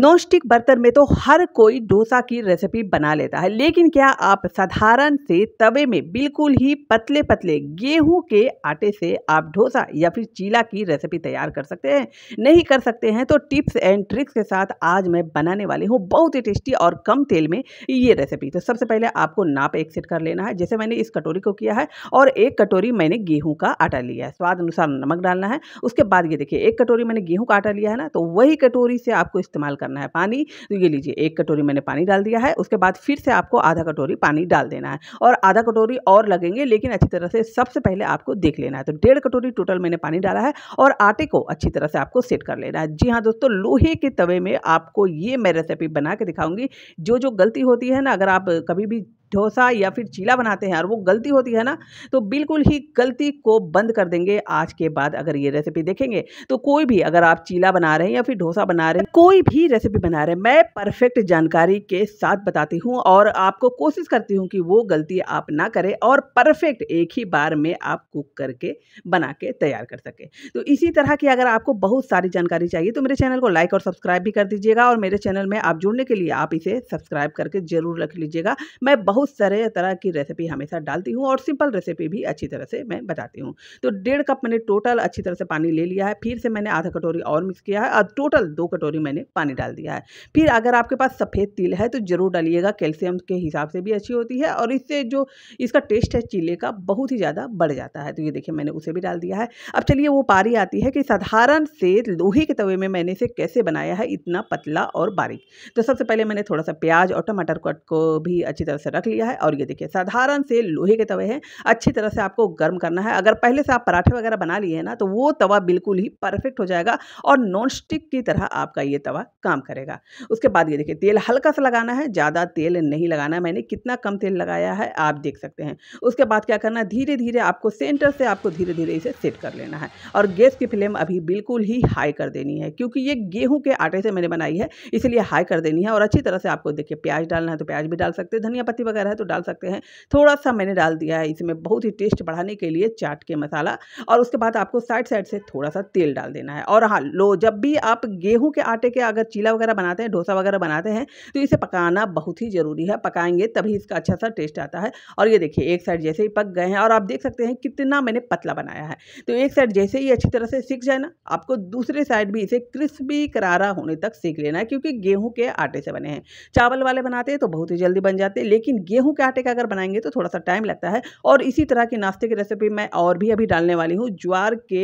non stick बर्तन में तो हर कोई डोसा की रेसिपी बना लेता है लेकिन क्या आप साधारण से तवे में बिल्कुल ही पतले पतले गेहूं के आटे से आप डोसा या फिर चीला की रेसिपी तैयार कर सकते हैं नहीं कर सकते हैं तो टिप्स एंड ट्रिक्स के साथ आज मैं बनाने वाली हूँ बहुत ही टेस्टी और कम तेल में ये रेसिपी तो सबसे पहले आपको नाप एक सेट कर लेना है जैसे मैंने इस कटोरी को किया है और एक कटोरी मैंने गेहूँ का आटा लिया है स्वाद अनुसार नमक डालना है उसके बाद ये देखिए एक कटोरी मैंने गेहूँ का आटा लिया है ना तो वही कटोरी से आपको इस्तेमाल करना है पानी तो ये लीजिए एक कटोरी मैंने पानी डाल दिया है उसके बाद फिर से आपको आधा कटोरी पानी डाल देना है और आधा कटोरी और लगेंगे लेकिन अच्छी तरह से सबसे पहले आपको देख लेना है तो डेढ़ कटोरी टोटल मैंने पानी डाला है और आटे को अच्छी तरह से आपको सेट कर लेना है जी हाँ दोस्तों लोहे के तवे में आपको ये मैं रेसिपी बना के दिखाऊंगी जो जो गलती होती है ना अगर आप कभी भी डोसा या फिर चीला बनाते हैं और वो गलती होती है ना तो बिल्कुल ही गलती को बंद कर देंगे आज के बाद अगर ये रेसिपी देखेंगे तो कोई भी अगर आप चीला बना रहे हैं या फिर डोसा बना रहे हैं कोई भी रेसिपी बना रहे हैं मैं परफेक्ट जानकारी के साथ बताती हूँ और आपको कोशिश करती हूँ कि वो गलती आप ना करें और परफेक्ट एक ही बार में आप कुक करके बना के तैयार कर सकें तो इसी तरह की अगर आपको बहुत सारी जानकारी चाहिए तो मेरे चैनल को लाइक और सब्सक्राइब भी कर दीजिएगा और मेरे चैनल में आप जुड़ने के लिए आप इसे सब्सक्राइब करके ज़रूर रख लीजिएगा मैं बहुत सारे तरह की रेसिपी हमेशा डालती हूँ और सिंपल रेसिपी भी अच्छी तरह से मैं बताती हूँ तो डेढ़ कप मैंने टोटल अच्छी तरह से पानी ले लिया है फिर से मैंने आधा कटोरी और मिक्स किया है और टोटल दो कटोरी मैंने पानी डाल दिया है फिर अगर आपके पास सफ़ेद तिल है तो ज़रूर डालिएगा कैल्शियम के हिसाब से भी अच्छी होती है और इससे जो इसका टेस्ट है चीले का बहुत ही ज़्यादा बढ़ जाता है तो ये देखिए मैंने उसे भी डाल दिया है अब चलिए वो पारी आती है कि साधारण से लोहे के तवे में मैंने इसे कैसे बनाया है इतना पतला और बारीक तो सबसे पहले मैंने थोड़ा सा प्याज और टमाटर कट को भी अच्छी तरह से रख रख लिया है और ये देखिए साधारण से लोहे के तवे हैं अच्छी तरह से आपको गर्म करना है अगर पहले से आप पराठे वगैरह बना लिए हैं ना तो वो तवा बिल्कुल ही परफेक्ट हो जाएगा और नॉन स्टिक की तरह आपका ये तवा काम करेगा उसके बाद ये देखिए तेल हल्का सा लगाना है ज़्यादा तेल नहीं लगाना मैंने कितना कम तेल लगाया है आप देख सकते हैं उसके बाद क्या करना धीरे धीरे आपको सेंटर से आपको धीरे धीरे इसे सेट कर लेना है और गैस की फ्लेम अभी बिल्कुल ही हाई कर देनी है क्योंकि ये गेहूं के आटे से मैंने बनाई है इसलिए हाई कर देनी है और अच्छी तरह से आपको देखिए प्याज डालना है तो प्याज भी डाल सकते हैं धनिया पत्ती वगैरह है तो डाल सकते हैं थोड़ा सा मैंने डाल दिया है इसमें बहुत ही टेस्ट बढ़ाने के लिए चाट के मसाला और उसके बाद आपको साइड साइड से थोड़ा सा तेल डाल देना है और हाँ लो जब भी आप गेहूँ के आटे के अगर चीला वगैरह बनाते हैं डोसा वगैरह बनाते हैं तो इसे पकाना बहुत ही ज़रूरी है पकाएंगे तभी इसका अच्छा सा टेस्ट आता है और ये देखिए एक साइड जैसे ही पक गए हैं और आप देख सकते हैं कितना मैंने पतला बनाया है तो एक साइड जैसे ही अच्छी तरह से सीख जाए ना आपको दूसरे साइड भी इसे क्रिस्पी करारा होने तक सीख लेना है क्योंकि गेहूँ के आटे से बने हैं चावल वाले बनाते हैं तो बहुत ही जल्दी बन जाते हैं लेकिन गेहूं के आटे का अगर बनाएंगे तो थोड़ा सा टाइम लगता है और इसी तरह की नाश्ते की रेसिपी मैं और भी अभी डालने वाली हूँ ज्वार के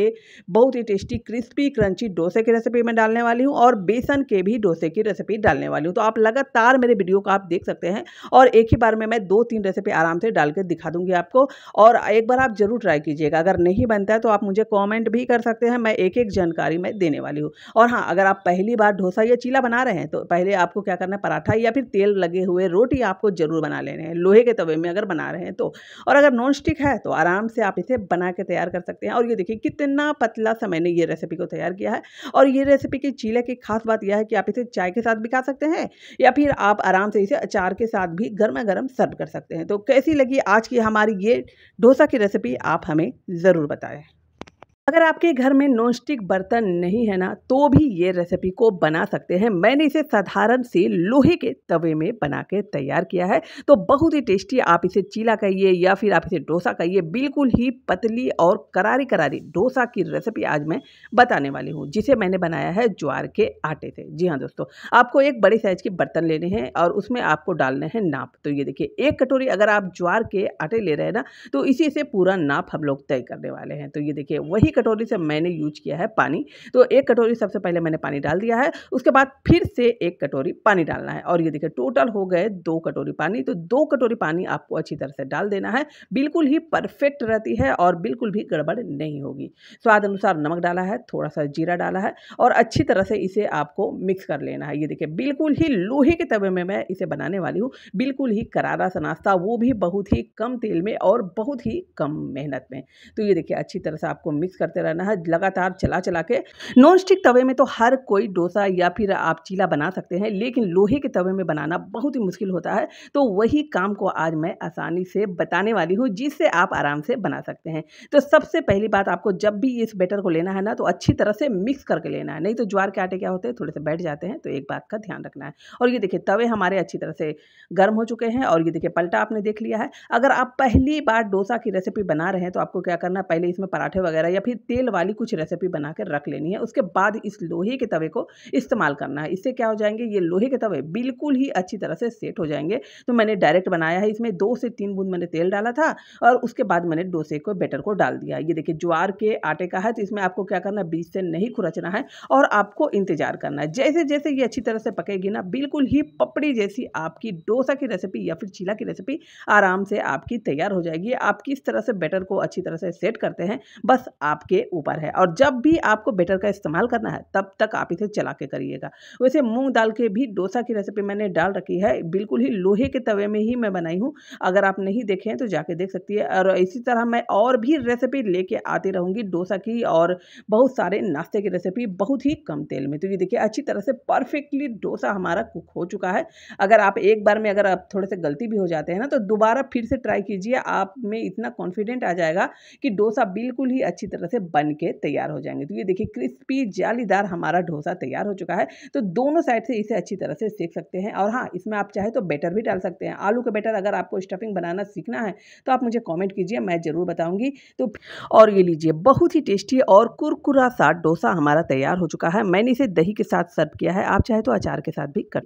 बहुत ही टेस्टी क्रिस्पी क्रंची डोसे की रेसिपी मैं डालने वाली हूँ और बेसन के भी डोसे की रेसिपी डालने वाली हूँ तो आप लगातार मेरे वीडियो को आप देख सकते हैं और एक ही बार में मैं दो तीन रेसिपी आराम से डाल के दिखा दूंगी आपको और एक बार आप ज़रूर ट्राई कीजिएगा अगर नहीं बनता है तो आप मुझे कॉमेंट भी कर सकते हैं मैं एक एक जानकारी मैं देने वाली हूँ और हाँ अगर आप पहली बार डोसा या चीला बना रहे हैं तो पहले आपको क्या करना है पराठा या फिर तेल लगे हुए रोटी आपको ज़रूर बना लें ले रहे हैं लोहे के तवे में अगर बना रहे हैं तो और अगर नॉन स्टिक है तो आराम से आप इसे बना के तैयार कर सकते हैं और ये देखिए कितना पतला सा मैंने ये रेसिपी को तैयार किया है और ये रेसिपी की चीले की खास बात यह है कि आप इसे चाय के साथ भी खा सकते हैं या फिर आप आराम से इसे अचार के साथ भी गर्मा गर्म सर्व कर सकते हैं तो कैसी लगी आज की हमारी ये डोसा की रेसिपी आप हमें ज़रूर बताएँ अगर आपके घर में नॉन स्टिक बर्तन नहीं है ना तो भी ये रेसिपी को बना सकते हैं मैंने इसे साधारण से लोहे के तवे में बना के तैयार किया है तो बहुत ही टेस्टी आप इसे चीला कहिए या फिर आप इसे डोसा कहिए बिल्कुल ही पतली और करारी करारी डोसा की रेसिपी आज मैं बताने वाली हूँ जिसे मैंने बनाया है ज्वार के आटे से जी हाँ दोस्तों आपको एक बड़े साइज के बर्तन लेने हैं और उसमें आपको डालने हैं नाप तो ये देखिए एक कटोरी अगर आप ज्वार के आटे ले रहे हैं ना तो इसी से पूरा नाप हम लोग तय करने वाले हैं तो ये देखिए वही वही कटोरी से मैंने यूज किया है पानी तो एक कटोरी सबसे पहले मैंने पानी डाल दिया है उसके बाद फिर से एक कटोरी पानी डालना है और ये देखिए टोटल हो गए दो कटोरी पानी तो दो कटोरी पानी आपको अच्छी तरह से डाल देना है बिल्कुल ही परफेक्ट रहती है और बिल्कुल भी गड़बड़ नहीं होगी स्वाद अनुसार नमक डाला है थोड़ा सा जीरा डाला है और अच्छी तरह से इसे आपको मिक्स कर लेना है ये देखिए बिल्कुल ही लोहे के तवे में मैं इसे बनाने वाली हूँ बिल्कुल ही करारा सा नाश्ता वो भी बहुत ही कम तेल में और बहुत ही कम मेहनत में तो ये देखिए अच्छी तरह से आपको मिक्स करते रहना है लगातार चला चला के नॉन स्टिक तवे में तो हर कोई डोसा या फिर आप चीला बना सकते हैं लेकिन लोहे के तवे में बनाना बहुत ही मुश्किल होता है तो वही काम को आज मैं आसानी से बताने वाली हूँ जिससे आप आराम से बना सकते हैं तो सबसे पहली बात आपको जब भी इस बैटर को लेना है ना तो अच्छी तरह से मिक्स करके लेना है नहीं तो ज्वार के आटे क्या होते हैं थोड़े से बैठ जाते हैं तो एक बात का ध्यान रखना है और ये देखिए तवे हमारे अच्छी तरह से गर्म हो चुके हैं और ये देखिए पलटा आपने देख लिया है अगर आप पहली बार डोसा की रेसिपी बना रहे हैं तो आपको क्या करना है पहले इसमें पराठे वगैरह या फिर तेल वाली कुछ रेसिपी बना कर रख लेनी है उसके बाद इस लोहे के तवे को इस्तेमाल करना है इससे क्या हो जाएंगे ये लोहे के तवे बिल्कुल ही अच्छी तरह से सेट हो जाएंगे तो मैंने डायरेक्ट बनाया है इसमें दो से तीन बूंद मैंने तेल डाला था और उसके बाद मैंने डोसे को बैटर को डाल दिया ये देखिए ज्वार के आटे का है तो इसमें आपको क्या करना है बीज से नहीं खुरचना है और आपको इंतजार करना है जैसे जैसे ये अच्छी तरह से पकेगी ना बिल्कुल ही पपड़ी जैसी आपकी डोसा की रेसिपी या फिर चीला की रेसिपी आराम से आपकी तैयार हो जाएगी आप किस तरह से बैटर को अच्छी तरह से सेट करते हैं बस आप आपके ऊपर है और जब भी आपको बेटर का इस्तेमाल करना है तब तक आप इसे चला के करिएगा वैसे मूंग दाल के भी डोसा की रेसिपी मैंने डाल रखी है बिल्कुल ही लोहे के तवे में ही मैं बनाई हूँ अगर आप नहीं देखें तो जाके देख सकती है और इसी तरह मैं और भी रेसिपी लेके आती रहूँगी डोसा की और बहुत सारे नाश्ते की रेसिपी बहुत ही कम तेल में तो ये देखिए अच्छी तरह से परफेक्टली डोसा हमारा कुक हो चुका है अगर आप एक बार में अगर आप थोड़े से गलती भी हो जाते हैं ना तो दोबारा फिर से ट्राई कीजिए आप में इतना कॉन्फिडेंट आ जाएगा कि डोसा बिल्कुल ही अच्छी तरह से बन के तैयार हो जाएंगे तो ये देखिए क्रिस्पी जालीदार हमारा डोसा तैयार हो चुका है तो दोनों साइड से इसे अच्छी तरह से सेक सकते हैं और हाँ इसमें आप चाहे तो बेटर भी डाल सकते हैं आलू का बेटर अगर आपको स्टफिंग बनाना सीखना है तो आप मुझे कॉमेंट कीजिए मैं ज़रूर बताऊँगी तो और ये लीजिए बहुत ही टेस्टी और कुरकुरा सा डोसा हमारा तैयार हो चुका है मैंने इसे दही के साथ सर्व किया है आप चाहे तो अचार के साथ भी कर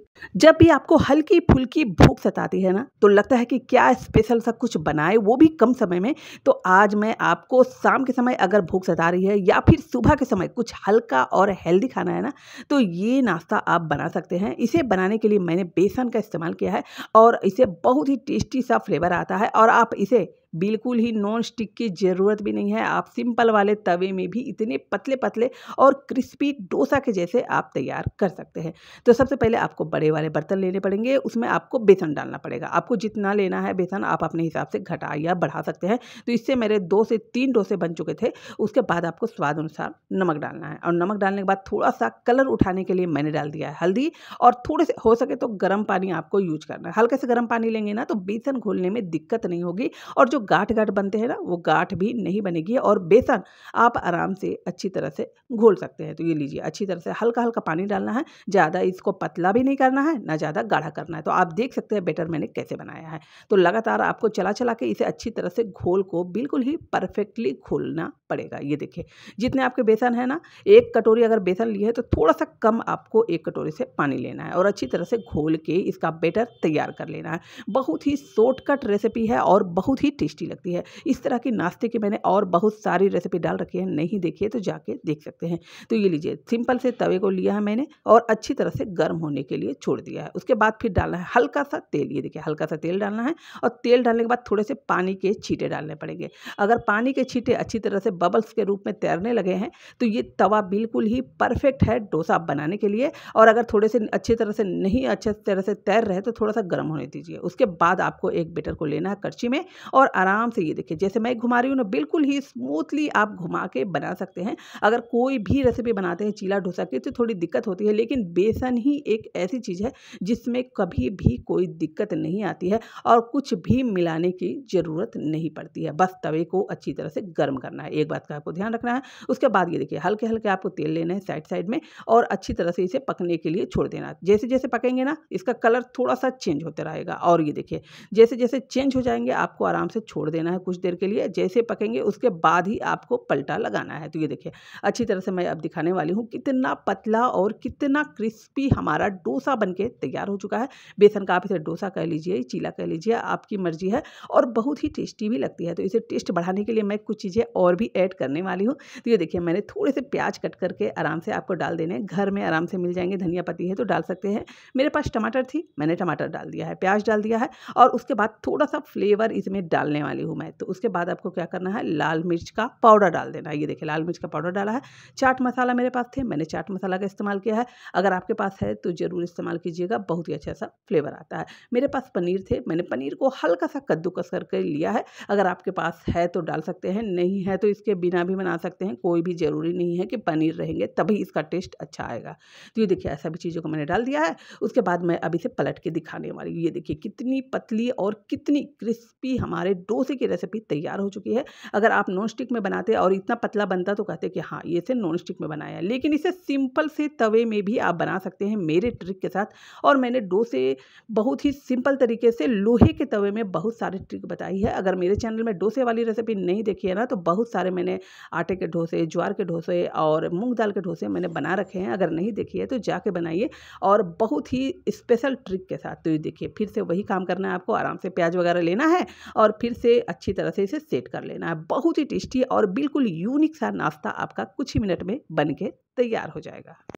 जब भी आपको हल्की फुल्की भूख सताती है ना तो लगता है कि क्या स्पेशल सा कुछ बनाए वो भी कम समय में तो आज मैं आपको शाम के समय अगर भूख सता रही है या फिर सुबह के समय कुछ हल्का और हेल्दी खाना है ना तो ये नाश्ता आप बना सकते हैं इसे बनाने के लिए मैंने बेसन का इस्तेमाल किया है और इसे बहुत ही टेस्टी सा फ्लेवर आता है और आप इसे बिल्कुल ही नॉन स्टिक की ज़रूरत भी नहीं है आप सिंपल वाले तवे में भी इतने पतले पतले और क्रिस्पी डोसा के जैसे आप तैयार कर सकते हैं तो सबसे पहले आपको बड़े वाले बर्तन लेने पड़ेंगे उसमें आपको बेसन डालना पड़ेगा आपको जितना लेना है बेसन आप अपने हिसाब से घटा या बढ़ा सकते हैं तो इससे मेरे दो से तीन डोसे बन चुके थे उसके बाद आपको स्वाद अनुसार नमक डालना है और नमक डालने के बाद थोड़ा सा कलर उठाने के लिए मैंने डाल दिया है हल्दी और थोड़े से हो सके तो गर्म पानी आपको यूज करना है हल्के से गर्म पानी लेंगे ना तो बेसन घोलने में दिक्कत नहीं होगी और जो गाठ गाठ बनते हैं ना वो गाठ भी नहीं बनेगी और बेसन आप आराम से अच्छी तरह से घोल सकते हैं तो ये लीजिए अच्छी तरह से हल्का हल्का पानी डालना है ज़्यादा इसको पतला भी नहीं करना है ना ज़्यादा गाढ़ा करना है तो आप देख सकते हैं बेटर मैंने कैसे बनाया है तो लगातार आपको चला चला के इसे अच्छी तरह से घोल को बिल्कुल ही परफेक्टली घोलना पड़ेगा ये देखिए जितने आपके बेसन है ना एक कटोरी अगर बेसन लिए है तो थोड़ा सा कम आपको एक कटोरी से पानी लेना है और अच्छी तरह से घोल के इसका बेटर तैयार कर लेना है बहुत ही शॉर्टकट रेसिपी है और बहुत ही टेस्टी लगती है इस तरह के नाश्ते के मैंने और बहुत सारी रेसिपी डाल रखी है नहीं देखी है तो जाके देख सकते हैं तो ये लीजिए सिंपल से तवे को लिया है मैंने और अच्छी तरह से गर्म होने के लिए छोड़ दिया है उसके बाद फिर डालना है हल्का सा तेल ये देखिए हल्का सा तेल डालना है और तेल डालने के बाद थोड़े से पानी के छीटे डालने पड़ेंगे अगर पानी के छीटे अच्छी तरह से बबल्स के रूप में तैरने लगे हैं तो ये तवा बिल्कुल ही परफेक्ट है डोसा बनाने के लिए और अगर थोड़े से अच्छी तरह से नहीं अच्छे तरह से तैर रहे तो थोड़ा सा गर्म होने दीजिए उसके बाद आपको एक बेटर को लेना है करछी में और आराम से ये देखिए जैसे मैं घुमा रही हूँ ना बिल्कुल ही स्मूथली आप घुमा के बना सकते हैं अगर कोई भी रेसिपी बनाते हैं चीला डोसा की तो थोड़ी दिक्कत होती है लेकिन बेसन ही एक ऐसी चीज़ है जिसमें कभी भी कोई दिक्कत नहीं आती है और कुछ भी मिलाने की ज़रूरत नहीं पड़ती है बस तवे को अच्छी तरह से गर्म करना है एक बात का आपको ध्यान रखना है उसके बाद ये देखिए हल्के हल्के आपको तेल लेना है साइड साइड में और अच्छी तरह से इसे पकने के लिए छोड़ देना जैसे जैसे पकेंगे ना इसका कलर थोड़ा सा चेंज होता रहेगा और ये देखिए जैसे जैसे चेंज हो जाएंगे आपको आराम से छोड़ देना है कुछ देर के लिए जैसे पकेंगे उसके बाद ही आपको पलटा लगाना है तो ये देखिए अच्छी तरह से मैं अब दिखाने वाली हूँ कितना पतला और कितना क्रिस्पी हमारा डोसा बन तैयार हो चुका है बेसन का आप इसे डोसा कह लीजिए चीला कह लीजिए आपकी मर्जी है और बहुत ही टेस्टी भी लगती है तो इसे टेस्ट बढ़ाने के लिए मैं कुछ चीज़ें और भी ऐड करने वाली हूँ तो ये देखिए मैंने थोड़े से प्याज कट करके आराम से आपको डाल देने घर में आराम से मिल जाएंगे धनिया पत्ती है तो डाल सकते हैं मेरे पास टमाटर थी मैंने टमाटर डाल दिया है प्याज डाल दिया है और उसके बाद थोड़ा सा फ्लेवर इसमें डालने डालने वाली हूँ मैं तो उसके बाद आपको क्या करना है लाल मिर्च का पाउडर डाल देना है ये देखिए लाल मिर्च का पाउडर डाला है चाट मसाला मेरे पास थे मैंने चाट मसाला का इस्तेमाल किया है अगर आपके पास है तो ज़रूर इस्तेमाल कीजिएगा बहुत ही अच्छा सा फ्लेवर आता है मेरे पास पनीर थे मैंने पनीर को हल्का सा कद्दूकस करके लिया है अगर आपके पास है तो डाल सकते हैं नहीं है तो इसके बिना भी बना सकते हैं कोई भी ज़रूरी नहीं है कि पनीर रहेंगे तभी इसका टेस्ट अच्छा आएगा तो ये देखिए ऐसा भी चीज़ों को मैंने डाल दिया है उसके बाद मैं अभी से पलट के दिखाने वाली हूँ ये देखिए कितनी पतली और कितनी क्रिस्पी हमारे डोसे की रेसिपी तैयार हो चुकी है अगर आप नॉन स्टिक में बनाते और इतना पतला बनता तो कहते कि हाँ ये इसे नॉन स्टिक में बनाया लेकिन इसे सिंपल से तवे में भी आप बना सकते हैं मेरे ट्रिक के साथ और मैंने डोसे बहुत ही सिंपल तरीके से लोहे के तवे में बहुत सारे ट्रिक बताई है अगर मेरे चैनल में डोसे वाली रेसिपी नहीं देखी है ना तो बहुत सारे मैंने आटे के ढोसे ज्वार के डोसे और मूंग दाल के ढोसे मैंने बना रखे हैं अगर नहीं देखी है तो जाके बनाइए और बहुत ही स्पेशल ट्रिक के साथ तो ये देखिए फिर से वही काम करना है आपको आराम से प्याज वगैरह लेना है और फिर से अच्छी तरह से इसे सेट कर लेना है बहुत ही टेस्टी और बिल्कुल यूनिक सा नाश्ता आपका कुछ ही मिनट में बन के तैयार हो जाएगा